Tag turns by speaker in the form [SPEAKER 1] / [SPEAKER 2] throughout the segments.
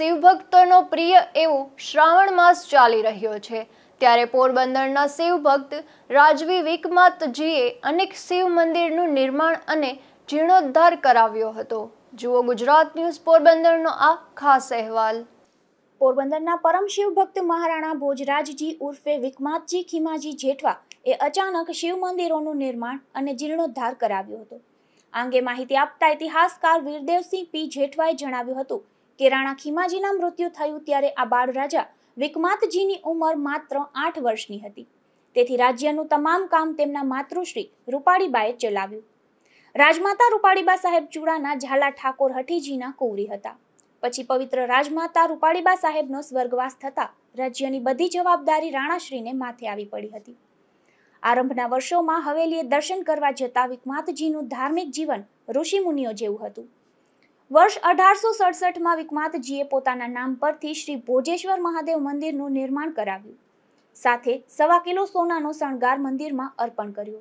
[SPEAKER 1] શિવભક્તોનો પ્રિય એવો શ્રાવણ માસ ચાલી રહ્યો છે ત્યારે પોરબંદરના શિવભક્ત રાજવી વિકમાતજીએ અનેક શિવ મંદિરનું નિર્માણ અને જીર્ણોદ્ધાર કરાવ્યો હતો જુઓ ગુજરાત ન્યૂઝ પોરબંદરનો આ ખાસ અહેવાલ પોરબંદરના પરમ શિવભક્ત મહારાણા ભોજરાજજી ઉર્ફે વિકમાતજી ખીમાજી જેઠવા એ અચાનક શિવ મંદિરોનું નિર્માણ અને જીર્ણોદ્ધાર કરાવ્યો હતો આ અંગે માહિતી આપતા ઇતિહાસકાર વીરદેવસિંહ પી જેઠવાએ જણાવ્યું હતું કે રાણા ખીમાજીના મૃત્યુ થયું ત્યારે આ બાળ રાજા વિકમાતજીની ઉંમર માત્ર આઠ વર્ષની હતી તેથી રાજ્યનું તમામ કામ તેમના માતૃશ્રી રૂપાળીબાએ ચલાવ્યું રાજમાતા રૂપાળીબા સાહેબ ચૂડાના ઝાલા ઠાકોર હઠીજીના કુંવરી હતા પછી પવિત્ર રાજમાતા રૂપાળીબા સાહેબનો સ્વર્ગવાસ થતાં રાજ્યની બધી જવાબદારી રાણાશ્રીને માથે આવી પડી હતી આરંભના વર્ષોમાં હવેલીએ દર્શન કરવા જતા વિકમાતજીનું ધાર્મિક જીવન ઋષિમુનિઓ જેવું હતું વર્ષ અઢારસો સડસઠમાં વિકમાતજીએ પોતાના નામ પરથી શ્રી ભોજેશ્વર મહાદેવ મંદિરનું નિર્માણ કરાવ્યું સાથે સવા કિલો સોનાનો શણગાર મંદિરમાં અર્પણ કર્યો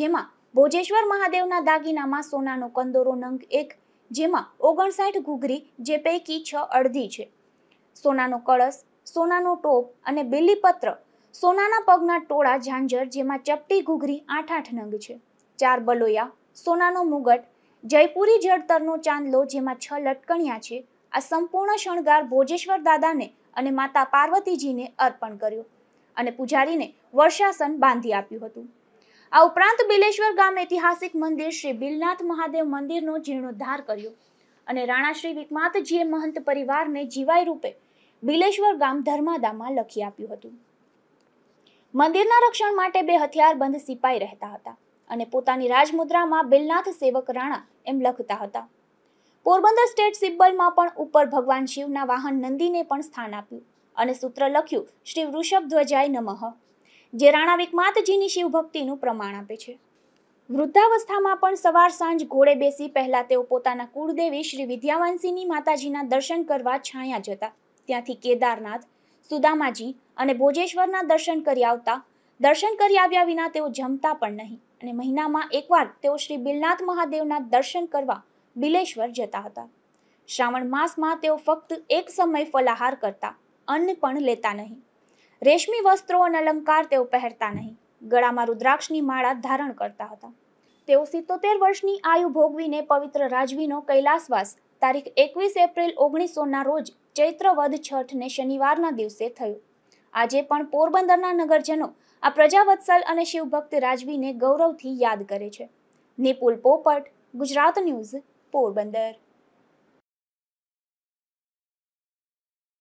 [SPEAKER 1] જેમાં ભોજેશ્વર મહાદેવના દાગીનામાં સોનાનો કંદોરો નંગ એક જેમાં ઓગણસાઠ ઘૂઘરી જે પૈકી છ અડધી છે સોનાનો કળશ સોનાનો ટોપ અને બિલીપત્ર સોનાના પગના ટોળા ઝાંઝર જેમાં ચપટી ઘૂઘરી આઠ આઠ નંગ છે ચાર બલોયા સોનાનો મુગટ જયપુરી જળતરનો ચાંદલો જેમાં છ લટકણિયા છે આ સંપૂર્ણ શણગાર ભોજેશ્વર દાદાને અને માતા પાર્વતીજીને અર્પણ કર્યો અને પૂજારીને વર્ષાસન બાંધી આપ્યું હતું આ ઉપરાંત બિલેશ્વર ગામ ઐતિહાસિક મંદિર શ્રી બિલનાથ મહાદેવ મંદિરનો જીર્ણોદ્ધાર કર્યો અને રાણા શ્રી વિકમાતજીએ મહંત પરિવારને જીવાય રૂપે બિલેશ્વર ગામ ધર્માદામાં લખી આપ્યું હતું મંદિરના રક્ષણ માટે બે હથિયારબંધ સિપાઈ રહેતા હતા અને પોતાની રાજમુદ્રામાં બિલનાથ સેવક રાણા એમ લખતા હતા પોરબંદર સ્ટેટ સિબ્બલમાં પણ ઉપર ભગવાન શિવના વાહન નંદીને પણ સ્થાન આપ્યું અને સૂત્ર લખ્યું શ્રી વૃષભ ધ્વજાય નમઃ જે રાણા વિકમાતજીની શિવભક્તિનું પ્રમાણ આપે છે વૃદ્ધાવસ્થામાં પણ સવાર સાંજ ઘોડે બેસી પહેલા તેઓ પોતાના કુળદેવી શ્રી વિદ્યાવાનસિંહની માતાજીના દર્શન કરવા છાયા જતા ત્યાંથી કેદારનાથ સુદામાજી અને ભોજેશ્વરના દર્શન કરી આવતા દર્શન કરી આવ્યા વિના તેઓ જમતા પણ નહીં અને મહિનામાં એકવાર તેઓ શ્રી બિલનાથ મહાદેવના દર્શન કરવા બિલેશ્વર જતા હતા શ્રાવણ માસમાં તેઓ ફક્ત એક સમય ફલાહાર કરતા અન્ન પણ લેતા નહીં રેશમી વસ્ત્રો અને અલંકાર તેઓ પહેરતા નહીં ગળામાં રુદ્રાક્ષની માળા ધારણ કરતા હતા તેઓ સિત્તોતેર વર્ષની આયુ ભોગવીને પવિત્ર રાજવીનો કૈલાસવાસ તારીખ એકવીસ એપ્રિલ ઓગણીસોના રોજ ચૈત્ર વધ છઠને શનિવારના દિવસે થયો આજે પણ પોરબંદરના નગરજનો આ પ્રજાવત્સલ અને શિવભક્ત રાજવીને ગૌરવથી યાદ કરે છે નિપુલ પોપટ ગુજરાત ન્યૂઝ પોરબંદર